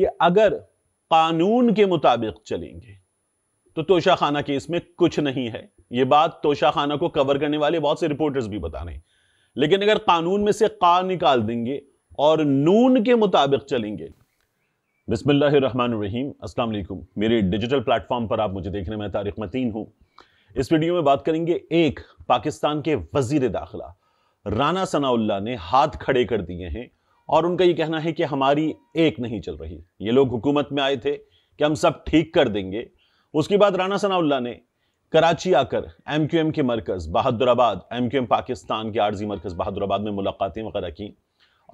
कि अगर कानून के मुताबिक चलेंगे तो खाना केस में कुछ नहीं है यह बात खाना को कवर करने वाले बहुत से रिपोर्टर्स भी बता रहे हैं लेकिन अगर कानून में से का निकाल देंगे और नून के मुताबिक चलेंगे बिसमीम अस्सलाम वालेकुम मेरे डिजिटल प्लेटफॉर्म पर आप मुझे देखने में तारिक मतीन हूं इस वीडियो में बात करेंगे एक पाकिस्तान के वजीर दाखिला राना सनाउल्ला ने हाथ खड़े कर दिए हैं और उनका ये कहना है कि हमारी एक नहीं चल रही ये लोग हुकूमत में आए थे कि हम सब ठीक कर देंगे उसके बाद राना सनाउल्ला ने कराची आकर एम क्यू एम के मरकज़ Bahadurabad M Q M Pakistan के आर्जी मरकज़ बहादुराबाद में मुलाकातें वगैरह की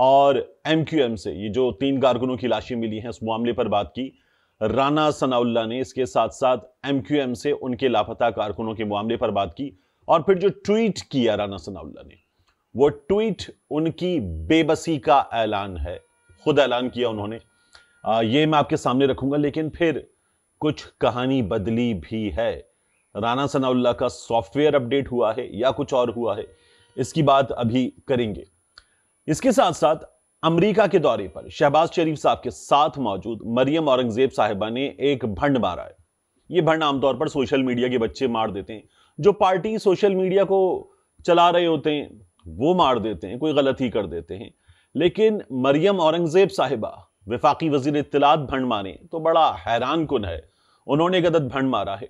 और एम क्यू एम से ये जो तीन कारकुनों की लाशें मिली हैं उस मामले पर बात की राना सनाउल्ला ने इसके साथ साथ एम क्यू एम से उनके लापता कारकुनों के मामले पर बात की और फिर जो ट्वीट किया राना सनाउल्ला ने वो ट्वीट उनकी बेबसी का ऐलान है खुद ऐलान किया उन्होंने आ, ये मैं आपके सामने रखूंगा लेकिन फिर कुछ कहानी बदली भी है राना सनाउल्ला का सॉफ्टवेयर अपडेट हुआ है या कुछ और हुआ है इसकी बात अभी करेंगे इसके साथ साथ अमेरिका के दौरे पर शहबाज शरीफ साहब के साथ मौजूद मरियम औरंगजेब साहिबा ने एक भंड मारा है ये भंड आमतौर पर सोशल मीडिया के बच्चे मार देते हैं जो पार्टी सोशल मीडिया को चला रहे होते हैं वो मार देते हैं कोई गलती कर देते हैं लेकिन मरियम औरंगज़ेब साहिबा विफाकी वजीर इतलात भंड मारे तो बड़ा हैरान कन है उन्होंने गदत भंड मारा है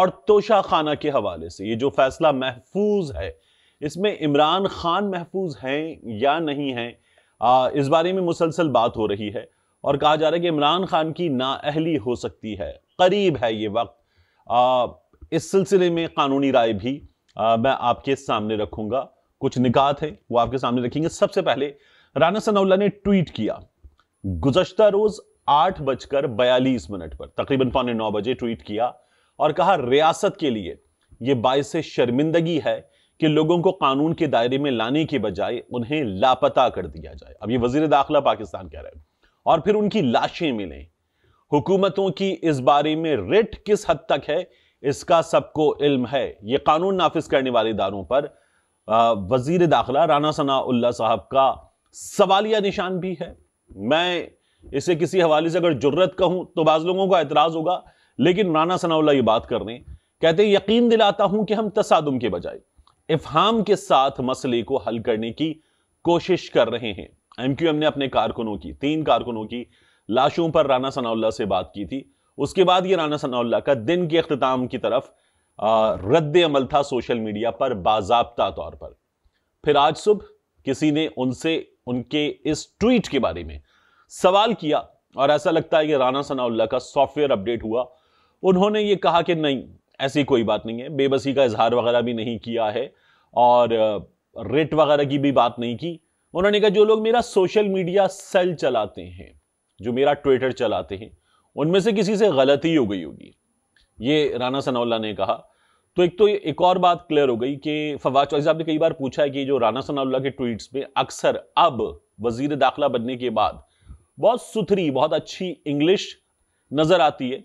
और तोशा खाना के हवाले से ये जो फैसला महफूज है इसमें इमरान खान महफूज हैं या नहीं हैं इस बारे में मुसलसल बात हो रही है और कहा जा रहा है कि इमरान खान की नाअहली हो सकती है करीब है ये वक्त आ, इस सिलसिले में कानूनी राय भी आ, मैं आपके सामने रखूँगा कुछ निकात है वो आपके सामने रखेंगे सबसे पहले राना सनाउल्ला ने ट्वीट किया गुजश्ता रोज आठ बजकर बयालीस मिनट पर तकरीबन पौने नौ बजे ट्वीट किया और कहा रियासत के लिए यह बायस शर्मिंदगी है कि लोगों को कानून के दायरे में लाने के बजाय उन्हें लापता कर दिया जाए अब ये वजीर दाखिला पाकिस्तान कह रहे हैं और फिर उनकी लाशें मिलें हुकूमतों की इस बारे में रिट किस हद तक है इसका सबको इल्म है ये कानून नाफिज करने वाले इदारों पर वजीर दाखिला राना सनाउल्ला साहब का सवालिया निशान भी है मैं इसे किसी हवाले से अगर जरूरत कहूं तो बाज़ लोगों का एतराज़ होगा लेकिन राना सनाउल्ला ये बात कर रहे हैं कहते हैं यकीन दिलाता हूं कि हम तसादम के बजाय इफहाम के साथ मसले को हल करने की कोशिश कर रहे हैं एम क्यू एम ने अपने कारकुनों की तीन कारकुनों की लाशों पर राना सनाउल्ला से बात की थी उसके बाद ये राना सनाउल्ला का दिन के अख्ताम की तरफ रद्द अमल था सोशल मीडिया पर बाजाबता तौर पर फिर आज सुबह किसी ने उनसे उनके इस ट्वीट के बारे में सवाल किया और ऐसा लगता है कि राना सनाउल्ला का सॉफ्टवेयर अपडेट हुआ उन्होंने ये कहा कि नहीं ऐसी कोई बात नहीं है बेबसी का इजहार वगैरह भी नहीं किया है और रेट वगैरह की भी बात नहीं की उन्होंने कहा जो लोग मेरा सोशल मीडिया सेल चलाते हैं जो मेरा ट्विटर चलाते हैं उनमें से किसी से गलती हो गई होगी ये राना सनाउल्ला ने कहा तो एक तो एक और बात क्लियर हो गई कि फवाद चौधरी साहब ने कई बार पूछा है कि जो राना सनाउल्ला के ट्वीट्स में अक्सर अब वजीर दाखिला बनने के बाद बहुत सुथरी बहुत अच्छी इंग्लिश नज़र आती है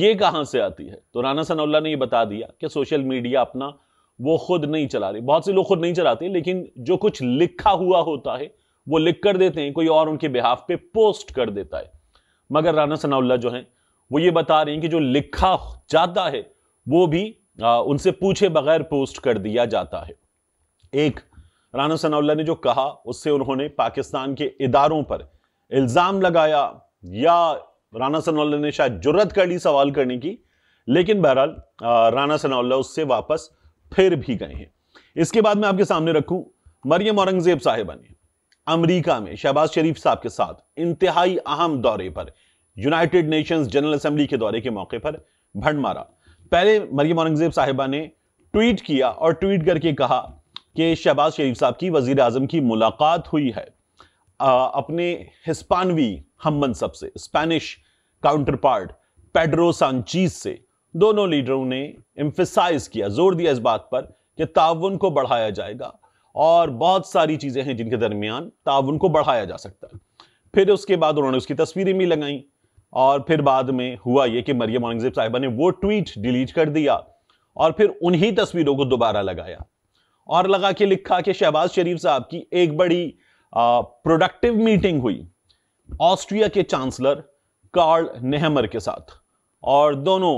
ये कहाँ से आती है तो राना सनाउल्ला ने ये बता दिया कि सोशल मीडिया अपना वो खुद नहीं चला रहे बहुत से लोग खुद नहीं चलाते लेकिन जो कुछ लिखा हुआ होता है वो लिख कर देते हैं कोई और उनके बिहाफ पे पोस्ट कर देता है मगर राना सनाउल्ला जो है वो ये बता रही कि जो लिखा जाता है वो भी आ, उनसे पूछे बगैर पोस्ट कर दिया जाता है एक राना सनाउल्ला ने जो कहा उससे उन्होंने पाकिस्तान के इदारों पर इल्ज़ाम लगाया या राना सनाउल्ला ने शायद जरूरत कर ली सवाल करने की लेकिन बहरहाल राना सनाउल्ला उससे वापस फिर भी गए हैं इसके बाद मैं आपके सामने रखूं मरियम औरंगजेब साहिबा ने अमरीका में शहबाज शरीफ साहब के साथ इंतहाई अहम दौरे पर यूनाइटेड नेशंस जनरल असेंबली के दौरे के मौके पर भंड मारा पहले मरियम औरंगजेब साहिबा ने ट्वीट किया और ट्वीट करके कहा कि शहबाज शरीफ साहब की वजीर अजम की मुलाकात हुई है आ, अपने हिस्पानवी हम मनसब से Spanish counterpart Pedro Sanchez से दोनों लीडरों ने एम्फिसाइज किया जोर दिया इस बात पर कि ताउन को बढ़ाया जाएगा और बहुत सारी चीज़ें हैं जिनके दरमियान ताउन को बढ़ाया जा सकता है फिर उसके बाद उन्होंने उसकी तस्वीरें भी लगाई और फिर बाद में हुआ ये कि मरियम औरंगजेब साहिबा ने वो ट्वीट डिलीट कर दिया और फिर उन्हीं तस्वीरों को दोबारा लगाया और लगा के लिखा कि शहबाज शरीफ साहब की एक बड़ी प्रोडक्टिव मीटिंग हुई ऑस्ट्रिया के चांसलर कार्ल नेहमर के साथ और दोनों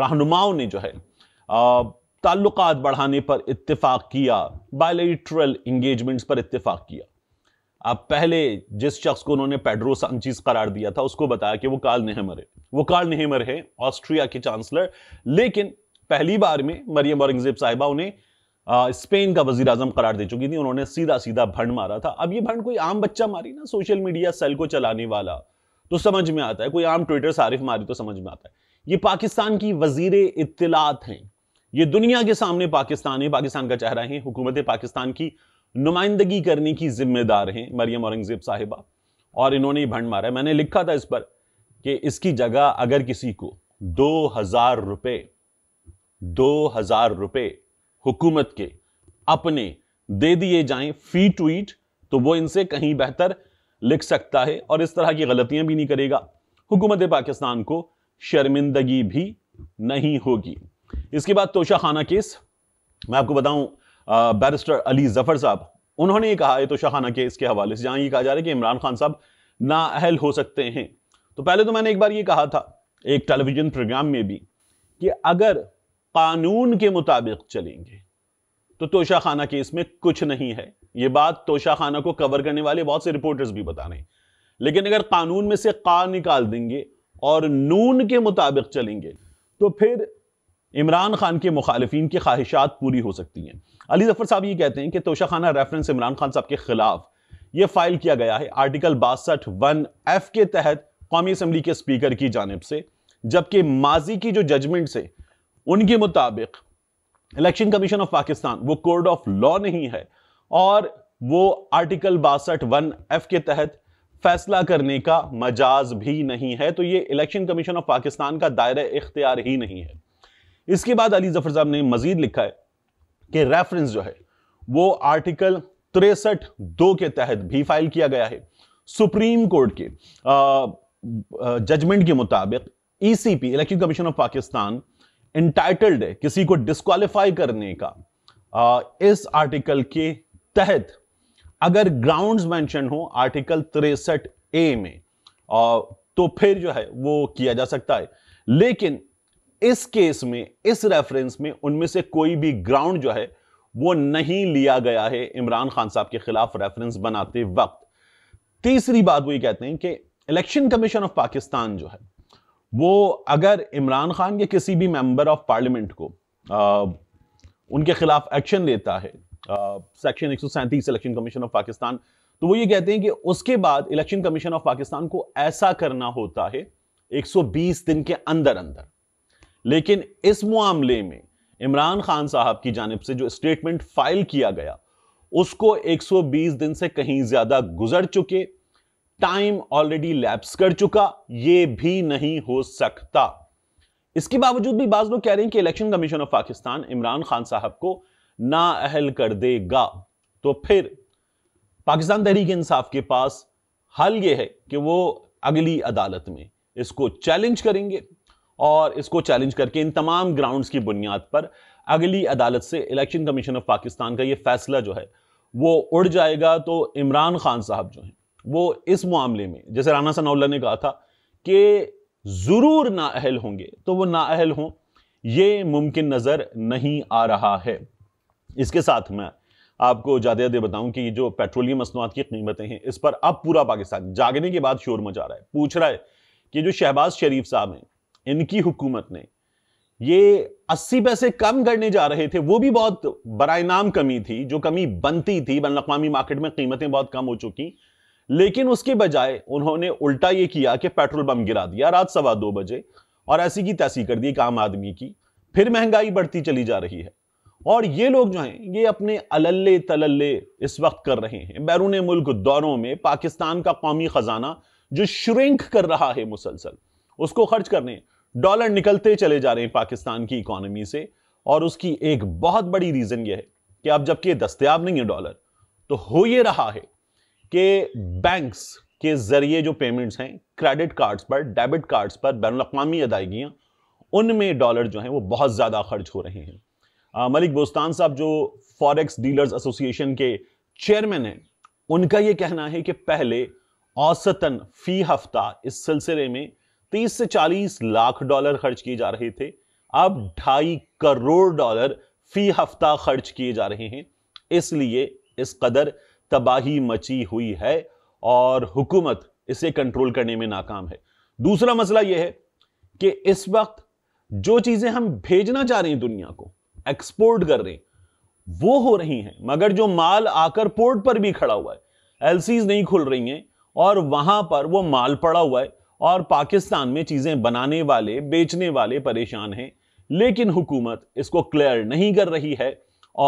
रहनुमाओं ने जो है ताल्लुकात बढ़ाने पर इत्तेफाक किया बायलेटरल इंगेजमेंट्स पर इत्तेफाक किया अब पहले जिस शख्स को उन्होंने पेड्रो सांचीज करार दिया था उसको बताया कि वो काल नेहमर है वो काल नेहमर है ऑस्ट्रिया के चांसलर लेकिन पहली बार में मरियम औरंगजेब साहिबा उन्हें स्पेन का वजीर आजम करार दे चुकी थी उन्होंने सीधा सीधा भंड मारा था अब ये भंड कोई आम बच्चा मारी ना सोशल मीडिया सेल को चलाने वाला तो समझ में आता है कोई आम ट्विटर सारिफ मारी तो समझ में आता है ये पाकिस्तान की वजीर इतलात हैं ये दुनिया के सामने पाकिस्तान है पाकिस्तान का चेहरा है हुकूमत पाकिस्तान की नुमाइंदगी करने की जिम्मेदार हैं मरियम औरंगजेब साहिबा और इन्होंने ही भंड मारा है मैंने लिखा था इस पर कि इसकी जगह अगर किसी को दो हजार रुपये दो हजार रुपये हुकूमत के अपने दे दिए जाएं फी ट्वीट तो वो इनसे कहीं बेहतर लिख सकता है और इस तरह की गलतियां भी नहीं करेगा हुकूमत पाकिस्तान को शर्मिंदगी भी नहीं होगी इसके बाद तोशा खाना केस मैं आपको बताऊं बैरिस्टर अली जफर साहब उन्होंने ये कहा ये तो शाहाना के इसके हवाले से जहाँ ये कहा जा रहा है कि इमरान खान साहब नाअहल हो सकते हैं तो पहले तो मैंने एक बार ये कहा था एक टेलीविज़न प्रोग्राम में भी कि अगर कानून के मुताबिक चलेंगे तो तोशा खाना केस में कुछ नहीं है ये बात तोशा खाना को कवर करने वाले बहुत से रिपोर्टर्स भी बता रहे हैं लेकिन अगर कानून में से का निकाल देंगे और नून के मुताबिक चलेंगे तो फिर इमरान खान के मुखालफी की ख्वाहिशात पूरी हो सकती हैं अली जफर साहब ये कहते हैं कि तोशा खाना रेफरेंस इमरान खान साहब के खिलाफ ये फाइल किया गया है आर्टिकल बासठ वन एफ के तहत कौमी असम्बली के स्पीकर की जानब से जबकि माजी की जो जजमेंट से उनके मुताबिक इलेक्शन कमीशन ऑफ पाकिस्तान वो कोर्ट ऑफ लॉ नहीं है और वो आर्टिकल बासठ वन एफ के तहत फैसला करने का मजाज भी नहीं है तो ये इलेक्शन कमीशन ऑफ पाकिस्तान का दायरा इख्तियार ही नहीं है इसके बाद अली जफर साहब ने मजीद लिखा है कि रेफरेंस जो है वो आर्टिकल तिरसठ दो के तहत भी फाइल किया गया है सुप्रीम कोर्ट के जजमेंट के मुताबिक ECP election commission of Pakistan entitled है किसी को डिस्कालीफाई करने का आ, इस आर्टिकल के तहत अगर ग्राउंड्स मेंशन हो आर्टिकल तिरसठ ए में आ, तो फिर जो है वो किया जा सकता है लेकिन इस केस में इस रेफरेंस में उनमें से कोई भी ग्राउंड जो है वो नहीं लिया गया है इमरान खान साहब के खिलाफ रेफरेंस बनाते वक्त तीसरी बात वो ये कहते हैं कि इलेक्शन कमीशन ऑफ पाकिस्तान जो है वो अगर इमरान खान के किसी भी मेंबर ऑफ पार्लियामेंट को आ, उनके खिलाफ एक्शन लेता है सेक्शन एक इलेक्शन कमीशन ऑफ पाकिस्तान तो वो ये कहते हैं कि उसके बाद इलेक्शन कमीशन ऑफ पाकिस्तान को ऐसा करना होता है 120 दिन के अंदर अंदर लेकिन इस मामले में इमरान खान साहब की जानब से जो स्टेटमेंट फाइल किया गया उसको 120 दिन से कहीं ज्यादा गुजर चुके टाइम ऑलरेडी लैप्स कर चुका यह भी नहीं हो सकता इसके बावजूद भी बाज लोग कह रहे हैं कि election commission of Pakistan Imran Khan साहब को ना अहल कर देगा तो फिर पाकिस्तान तहरीक इंसाफ के पास हल यह है कि वो अगली अदालत में इसको चैलेंज करेंगे और इसको चैलेंज करके इन तमाम ग्राउंड्स की बुनियाद पर अगली अदालत से इलेक्शन कमीशन ऑफ पाकिस्तान का ये फैसला जो है वो उड़ जाएगा तो इमरान खान साहब जो हैं वो इस मामले में जैसे राना सनाउल्ला ने कहा था कि ज़रूर नाअहल होंगे तो वो नाअहल हों ये मुमकिन नज़र नहीं आ रहा है इसके साथ मैं आपको ज़्यादा ज़्यादा बताऊं कि जो पेट्रोलियम मसनवाद की कीमतें हैं इस पर अब पूरा पाकिस्तान जागने के बाद शोर मचा रहा है पूछ रहा है कि जो शहबाज शरीफ साहब हैं इनकी हुकूमत ने ये अस्सी पैसे कम करने जा रहे थे वो भी बहुत बरए नाम कमी थी जो कमी बनती थी बन अवी मार्केट में कीमतें बहुत कम हो चुकी लेकिन उसके बजाय उन्होंने उल्टा ये किया कि पेट्रोल पंप गिरा दिया रात सवा दो बजे और ऐसी की तैसी कर दी एक आम आदमी की फिर महंगाई बढ़ती चली जा रही है और ये लोग जो हैं ये अपने अलल्ले तलल्ले इस वक्त कर रहे हैं बैरून मुल्क दौरों में पाकिस्तान का कौमी खजाना जो श्रिंक कर रहा है मुसलसल उसको खर्च करने डॉलर निकलते चले जा रहे हैं पाकिस्तान की इकोनॉमी से और उसकी एक बहुत बड़ी रीजन यह है कि अब जबकि दस्तियाब नहीं है डॉलर तो हो ये रहा है कि बैंक्स के जरिए जो पेमेंट्स हैं क्रेडिट कार्ड्स पर डेबिट कार्ड्स पर बैन अवी अदायगियाँ उनमें डॉलर जो हैं वो बहुत ज़्यादा खर्च हो रहे हैं आ, मलिक बोस्तान साहब जो फॉरेक्स डीलर्स एसोसिएशन के चेयरमैन हैं उनका ये कहना है कि पहले औसतन फ़ी हफ्ता इस सिलसिले में 30 से चालीस लाख डॉलर खर्च किए जा रहे थे अब ढाई करोड़ डॉलर फी हफ्ता खर्च किए जा रहे हैं इसलिए इस कदर तबाही मची हुई है और हुकूमत इसे कंट्रोल करने में नाकाम है दूसरा मसला यह है कि इस वक्त जो चीजें हम भेजना चाह रहे हैं दुनिया को एक्सपोर्ट कर रहे हैं वो हो रही हैं मगर जो माल आकर पोर्ट पर भी खड़ा हुआ है एलसीज नहीं खुल रही हैं और वहां पर वो माल पड़ा हुआ है और पाकिस्तान में चीज़ें बनाने वाले बेचने वाले परेशान हैं लेकिन हुकूमत इसको क्लियर नहीं कर रही है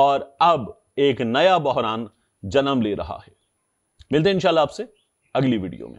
और अब एक नया बहरान जन्म ले रहा है मिलते हैं इंशाल्लाह आपसे अगली वीडियो में